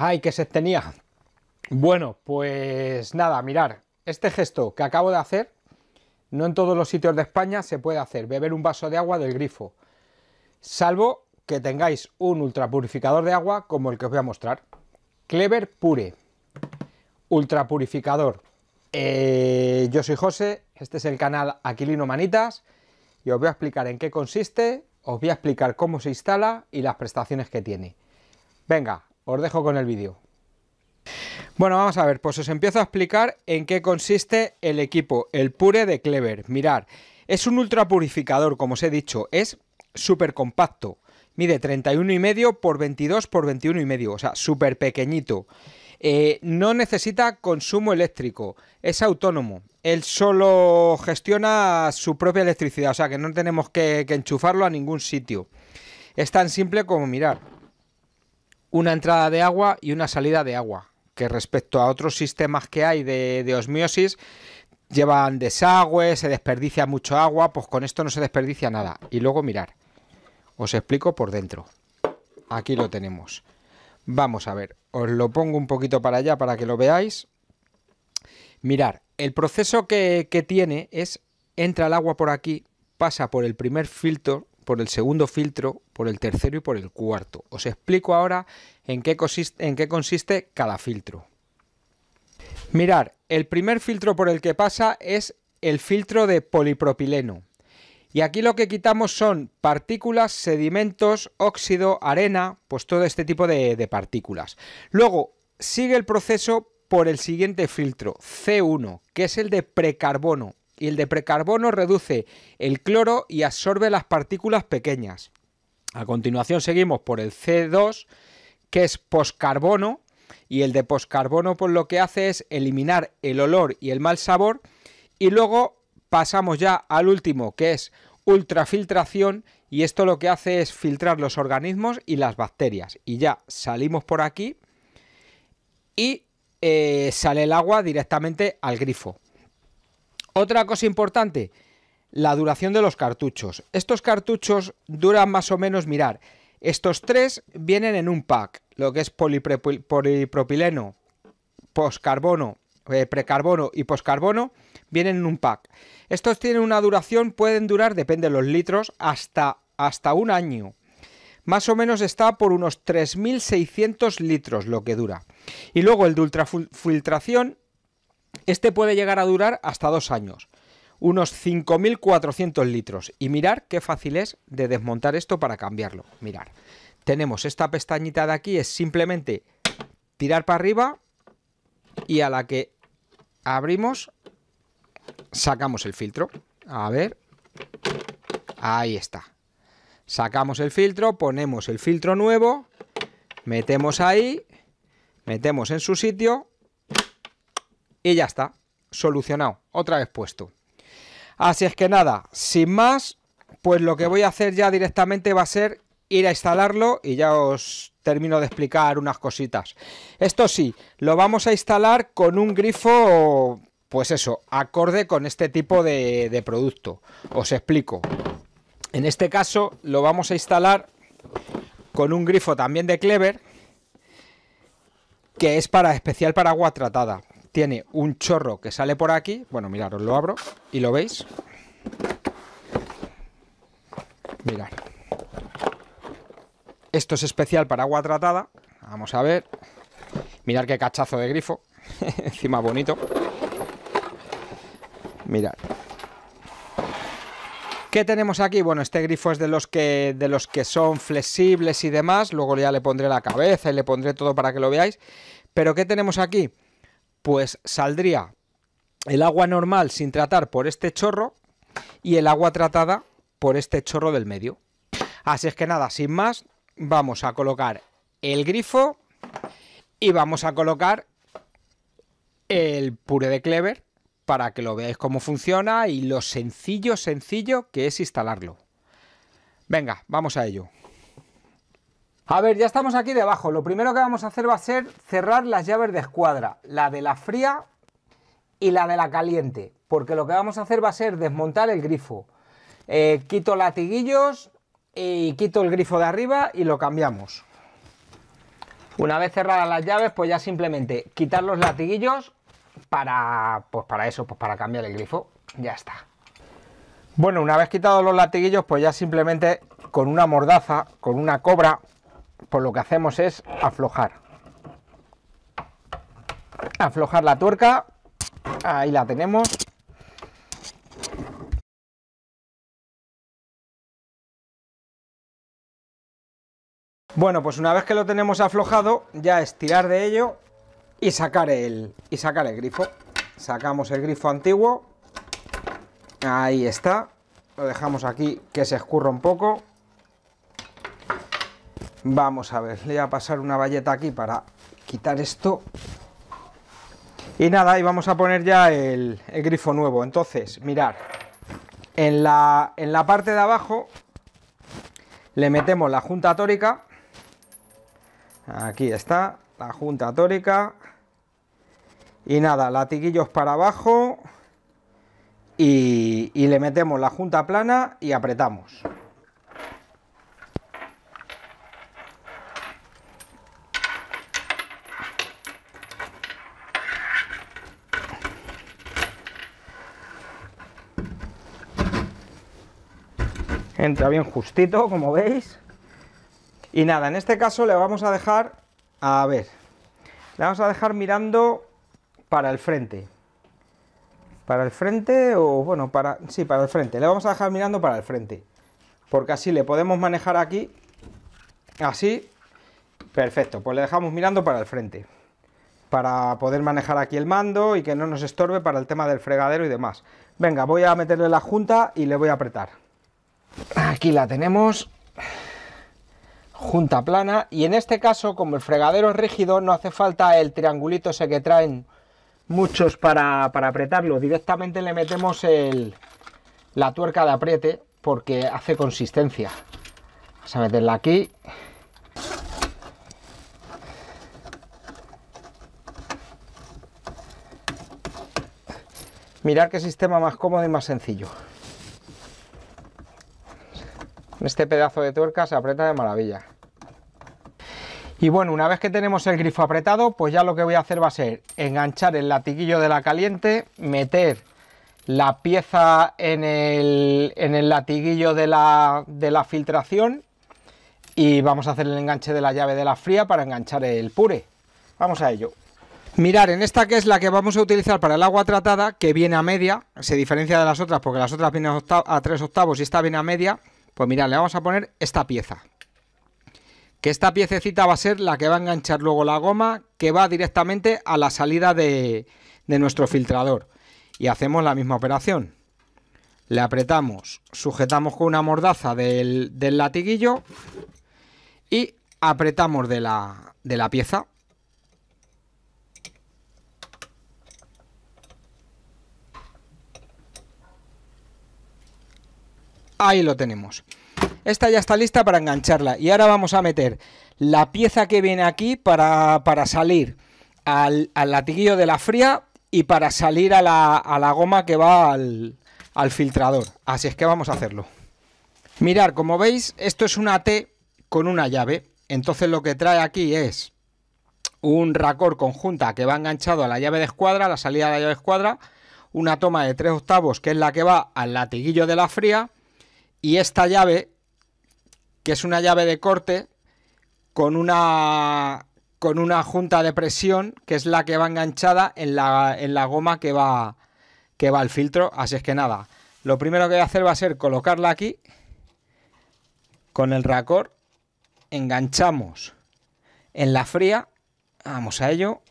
¡Ay, que se tenía! Bueno, pues nada, mirar, este gesto que acabo de hacer, no en todos los sitios de España se puede hacer, beber un vaso de agua del grifo, salvo que tengáis un ultrapurificador de agua como el que os voy a mostrar. Clever Pure, ultrapurificador. Eh, yo soy José, este es el canal Aquilino Manitas y os voy a explicar en qué consiste, os voy a explicar cómo se instala y las prestaciones que tiene. Venga, os dejo con el vídeo. Bueno, vamos a ver, pues os empiezo a explicar en qué consiste el equipo, el Pure de Clever. Mirar, es un ultra purificador, como os he dicho, es súper compacto. Mide 31,5 por 22 por 21,5, o sea, súper pequeñito. Eh, no necesita consumo eléctrico, es autónomo. Él solo gestiona su propia electricidad, o sea que no tenemos que, que enchufarlo a ningún sitio. Es tan simple como mirar una entrada de agua y una salida de agua, que respecto a otros sistemas que hay de, osmiosis, llevan desagüe, se desperdicia mucho agua, pues con esto no se desperdicia nada. Y luego mirar, os explico por dentro. Aquí lo tenemos. Vamos a ver, os lo pongo un poquito para allá para que lo veáis. Mirar, el proceso que tiene es, entra el agua por aquí, pasa por el primer filtro, por el segundo filtro, por el tercero y por el cuarto. Os explico ahora en qué consiste, cada filtro. Mirar, el primer filtro por el que pasa es el filtro de polipropileno. Y aquí lo que quitamos son partículas, sedimentos, óxido, arena, pues todo este tipo de partículas. Luego sigue el proceso por el siguiente filtro, C1, que es el de precarbono y el de precarbono reduce el cloro y absorbe las partículas pequeñas. A continuación seguimos por el C2, que es poscarbono, y el de poscarbono por pues, lo que hace es eliminar el olor y el mal sabor, y luego pasamos ya al último, que es ultrafiltración, y esto lo que hace es filtrar los organismos y las bacterias. Y ya salimos por aquí y eh, sale el agua directamente al grifo. Otra cosa importante, la duración de los cartuchos. Estos cartuchos duran más o menos, mirar, estos tres vienen en un pack, lo que es polipropileno, poscarbono, eh, precarbono y poscarbono, vienen en un pack. Estos tienen una duración, pueden durar, depende de los litros, hasta, hasta un año. Más o menos está por unos 3.600 litros lo que dura. Y luego el de ultrafiltración este puede llegar a durar hasta dos años, unos 5.400 litros. Y mirar qué fácil es de desmontar esto para cambiarlo. Mirar, tenemos esta pestañita de aquí, es simplemente tirar para arriba y a la que abrimos sacamos el filtro. A ver, ahí está. Sacamos el filtro, ponemos el filtro nuevo, metemos ahí, metemos en su sitio y ya está, solucionado, otra vez puesto. Así es que nada, sin más, pues lo que voy a hacer ya directamente va a ser ir a instalarlo y ya os termino de explicar unas cositas. Esto sí, lo vamos a instalar con un grifo, pues eso, acorde con este tipo de, de producto. Os explico. En este caso lo vamos a instalar con un grifo también de Clever, que es para especial para agua tratada tiene un chorro que sale por aquí. Bueno, mirad, os lo abro y lo veis. Mirad. Esto es especial para agua tratada. Vamos a ver. Mirad qué cachazo de grifo. Encima bonito. Mirad. ¿Qué tenemos aquí? Bueno, este grifo es de los que de los que son flexibles y demás. Luego ya le pondré la cabeza y le pondré todo para que lo veáis. Pero ¿qué tenemos aquí? pues saldría el agua normal sin tratar por este chorro y el agua tratada por este chorro del medio. Así es que nada, sin más, vamos a colocar el grifo y vamos a colocar el puré de clever para que lo veáis cómo funciona y lo sencillo, sencillo que es instalarlo. Venga, vamos a ello. A ver, ya estamos aquí debajo. Lo primero que vamos a hacer va a ser cerrar las llaves de escuadra, la de la fría y la de la caliente, porque lo que vamos a hacer va a ser desmontar el grifo. Eh, quito latiguillos y quito el grifo de arriba y lo cambiamos. Una vez cerradas las llaves, pues ya simplemente quitar los latiguillos para, pues para eso, pues para cambiar el grifo. Ya está. Bueno, una vez quitados los latiguillos, pues ya simplemente con una mordaza, con una cobra, pues lo que hacemos es aflojar. Aflojar la tuerca, ahí la tenemos. Bueno, pues una vez que lo tenemos aflojado, ya es tirar de ello y sacar el, y sacar el grifo. Sacamos el grifo antiguo, ahí está, lo dejamos aquí que se escurra un poco. Vamos a ver, le voy a pasar una valleta aquí para quitar esto. Y nada, y vamos a poner ya el, grifo nuevo. Entonces, mirar, en la, parte de abajo le metemos la junta tórica. Aquí está, la junta tórica. Y nada, latiguillos para abajo. y le metemos la junta plana y apretamos. entra bien justito, como veis. Y nada, en este caso le vamos a dejar, a ver, le vamos a dejar mirando para el frente. Para el frente o, bueno, para, sí, para el frente. Le vamos a dejar mirando para el frente. Porque así le podemos manejar aquí, así, perfecto. Pues le dejamos mirando para el frente. Para poder manejar aquí el mando y que no nos estorbe para el tema del fregadero y demás. Venga, voy a meterle la junta y le voy a apretar. Aquí la tenemos. Junta plana. Y en este caso, como el fregadero es rígido, no hace falta el triangulito ese que traen muchos para, apretarlo. Directamente le metemos la tuerca de apriete porque hace consistencia. Vamos a meterla aquí. Mirad qué sistema más cómodo y más sencillo. Este pedazo de tuerca se aprieta de maravilla. Y bueno, una vez que tenemos el grifo apretado, pues ya lo que voy a hacer va a ser enganchar el latiguillo de la caliente, meter la pieza en el, latiguillo de la, de la filtración y vamos a hacer el enganche de la llave de la fría para enganchar el pure. Vamos a ello. Mirar, en esta que es la que vamos a utilizar para el agua tratada, que viene a media, se diferencia de las otras porque las otras vienen a, a 3 octavos y esta viene a media, pues mira, le vamos a poner esta pieza. Que esta piececita va a ser la que va a enganchar luego la goma que va directamente a la salida de, de nuestro filtrador. Y hacemos la misma operación. Le apretamos, sujetamos con una mordaza del, del latiguillo y apretamos de la, de la pieza. Ahí lo tenemos. Esta ya está lista para engancharla. Y ahora vamos a meter la pieza que viene aquí para, salir al, latiguillo de la fría y para salir a la, goma que va al, filtrador. Así es que vamos a hacerlo. Mirar, como veis, esto es una T con una llave. Entonces lo que trae aquí es un racor conjunta que va enganchado a la llave de escuadra, la salida de la llave de escuadra, una toma de 3 octavos que es la que va al latiguillo de la fría y esta llave, que es una llave de corte, con una, con una junta de presión, que es la que va enganchada en la, en la goma que va, que va al filtro. Así es que nada, lo primero que voy a hacer va a ser colocarla aquí, con el racor, enganchamos en la fría, vamos a ello.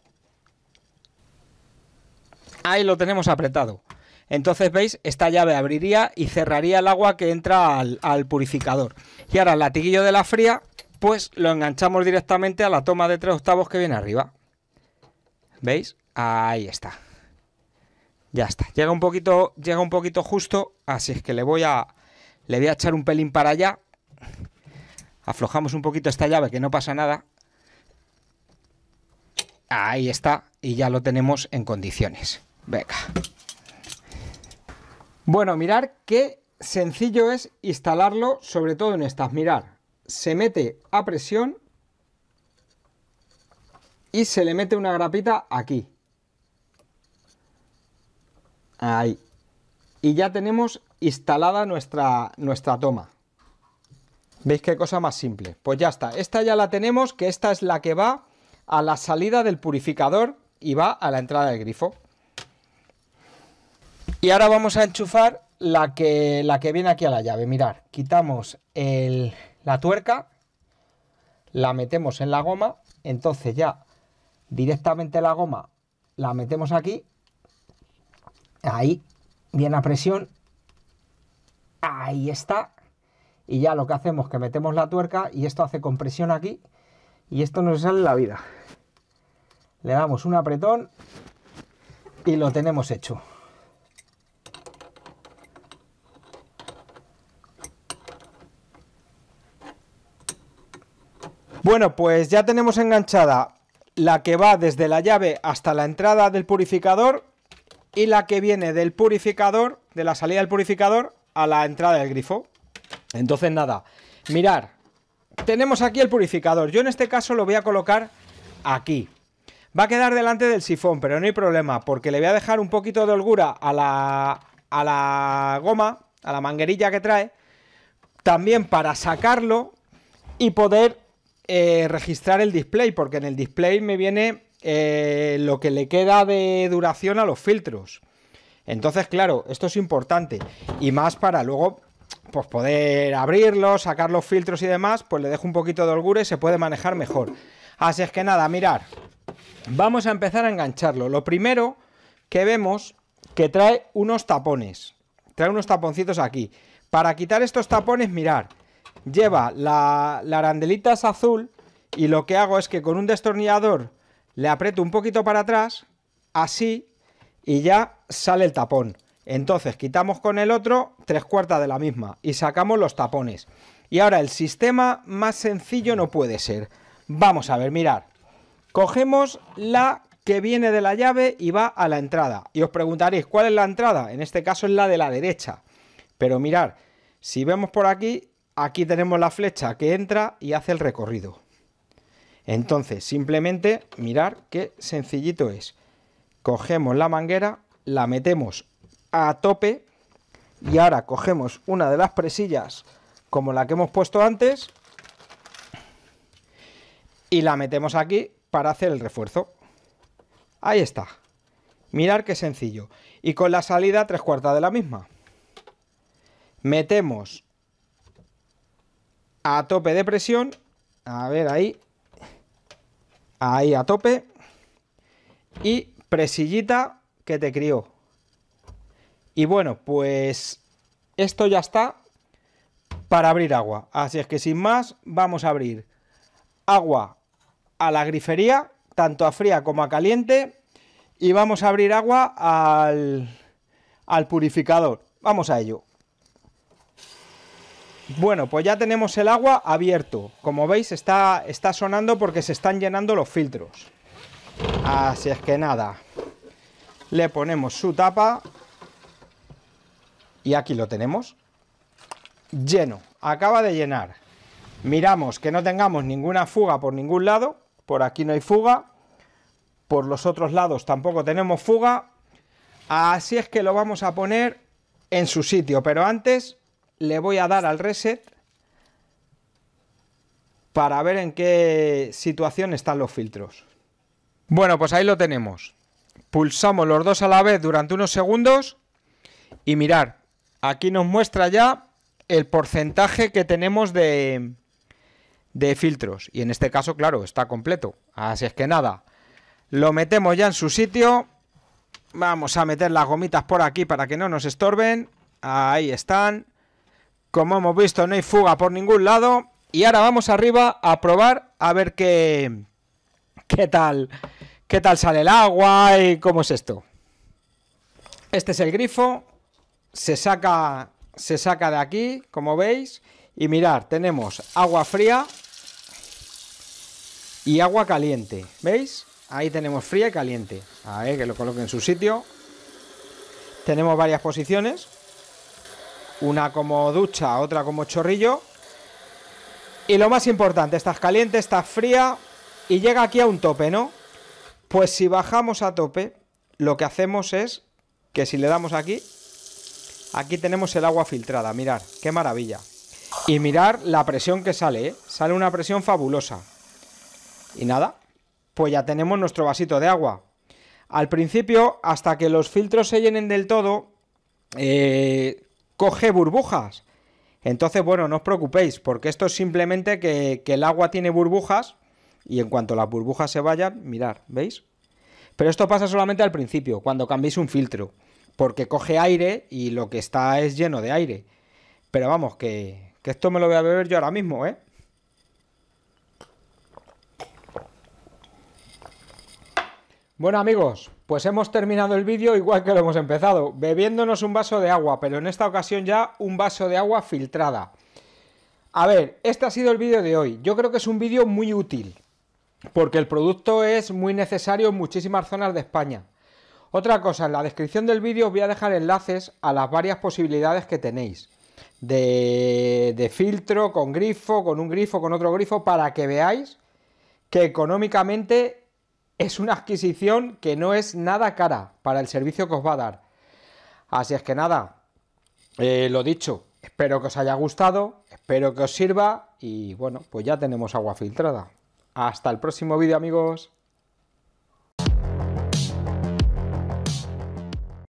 Ahí lo tenemos apretado. Entonces, veis, esta llave abriría y cerraría el agua que entra al, purificador. Y ahora el latiguillo de la fría, pues lo enganchamos directamente a la toma de 3 octavos que viene arriba. ¿Veis? Ahí está. Ya está. Llega un poquito, llega un poquito justo, así es que le voy a, le voy a echar un pelín para allá. Aflojamos un poquito esta llave, que no pasa nada. Ahí está, y ya lo tenemos en condiciones. Venga. Bueno, mirar qué sencillo es instalarlo, sobre todo en estas. Mirar, se mete a presión y se le mete una grapita aquí. Ahí. Y ya tenemos instalada nuestra, nuestra toma. ¿Veis qué cosa más simple? Pues ya está. Esta ya la tenemos, que esta es la que va a la salida del purificador y va a la entrada del grifo. Y ahora vamos a enchufar la que, la que viene aquí a la llave. Mirar, quitamos el, la tuerca, la metemos en la goma, entonces ya directamente la goma la metemos aquí, ahí, bien a presión, ahí está, y ya lo que hacemos es que metemos la tuerca y esto hace compresión aquí, y esto nos sale la vida. Le damos un apretón y lo tenemos hecho. Bueno, pues ya tenemos enganchada la que va desde la llave hasta la entrada del purificador y la que viene del purificador, de la salida del purificador a la entrada del grifo. Entonces nada, mirar, tenemos aquí el purificador. Yo en este caso lo voy a colocar aquí. Va a quedar delante del sifón, pero no hay problema, porque le voy a dejar un poquito de holgura a la, a la goma, a la manguerilla que trae, también para sacarlo y poder eh, registrar el display, porque en el display me viene eh, lo que le queda de duración a los filtros. Entonces, claro, esto es importante. Y más para luego pues poder abrirlos, sacar los filtros y demás, pues le dejo un poquito de holgura y se puede manejar mejor. Así es que nada, mirar. Vamos a empezar a engancharlo. Lo primero que vemos que trae unos tapones. Trae unos taponcitos aquí. Para quitar estos tapones, mirar lleva la, arandelita es azul y lo que hago es que con un destornillador le aprieto un poquito para atrás, así, y ya sale el tapón. Entonces quitamos con el otro tres cuartas de la misma y sacamos los tapones. Y ahora el sistema más sencillo no puede ser. Vamos a ver, mirar. Cogemos la que viene de la llave y va a la entrada. Y os preguntaréis, ¿cuál es la entrada? En este caso es la de la derecha. Pero mirar, si vemos por aquí, aquí tenemos la flecha que entra y hace el recorrido. Entonces, simplemente mirar qué sencillito es. Cogemos la manguera, la metemos a tope y ahora cogemos una de las presillas como la que hemos puesto antes y la metemos aquí para hacer el refuerzo. Ahí está. Mirar qué sencillo. Y con la salida tres cuartas de la misma. Metemos a tope de presión. A ver, ahí. Ahí a tope. Y presillita que te crió. Y bueno, pues esto ya está para abrir agua. Así es que sin más, vamos a abrir agua a la grifería, tanto a fría como a caliente. Y vamos a abrir agua al, al purificador. Vamos a ello. Bueno, pues ya tenemos el agua abierto. Como veis, está, está sonando porque se están llenando los filtros. Así es que nada. Le ponemos su tapa. Y aquí lo tenemos. Lleno. Acaba de llenar. Miramos que no tengamos ninguna fuga por ningún lado. Por aquí no hay fuga. Por los otros lados tampoco tenemos fuga. Así es que lo vamos a poner en su sitio. Pero antes le voy a dar al reset para ver en qué situación están los filtros. Bueno, pues ahí lo tenemos. Pulsamos los dos a la vez durante unos segundos y mirar, aquí nos muestra ya el porcentaje que tenemos de, de filtros. Y en este caso, claro, está completo. Así es que nada, lo metemos ya en su sitio. Vamos a meter las gomitas por aquí para que no nos estorben. Ahí están. Como hemos visto, no hay fuga por ningún lado. Y ahora vamos arriba a probar a ver qué, qué tal qué tal sale el agua y cómo es esto. Este es el grifo. Se saca, se saca de aquí, como veis. Y mirar tenemos agua fría y agua caliente. ¿Veis? Ahí tenemos fría y caliente. A ver, que lo coloque en su sitio. Tenemos varias posiciones. Una como ducha, otra como chorrillo. Y lo más importante, estás caliente, estás fría y llega aquí a un tope, ¿no? Pues si bajamos a tope, lo que hacemos es que si le damos aquí, aquí tenemos el agua filtrada, mirar, qué maravilla. Y mirar la presión que sale, ¿eh? sale una presión fabulosa. Y nada, pues ya tenemos nuestro vasito de agua. Al principio, hasta que los filtros se llenen del todo, eh, coge burbujas. Entonces, bueno, no os preocupéis, porque esto es simplemente que, el agua tiene burbujas y en cuanto las burbujas se vayan, mirad, ¿veis? Pero esto pasa solamente al principio, cuando cambiéis un filtro, porque coge aire y lo que está es lleno de aire. Pero vamos, que, que esto me lo voy a beber yo ahora mismo, ¿eh? Bueno amigos, pues hemos terminado el vídeo igual que lo hemos empezado, bebiéndonos un vaso de agua, pero en esta ocasión ya un vaso de agua filtrada. A ver, este ha sido el vídeo de hoy. Yo creo que es un vídeo muy útil, porque el producto es muy necesario en muchísimas zonas de España. Otra cosa, en la descripción del vídeo os voy a dejar enlaces a las varias posibilidades que tenéis. De, filtro, con grifo, con un grifo, con otro grifo, para que veáis que económicamente es una adquisición que no es nada cara para el servicio que os va a dar. Así es que nada, eh, lo dicho, espero que os haya gustado, espero que os sirva y bueno, pues ya tenemos agua filtrada. Hasta el próximo vídeo amigos.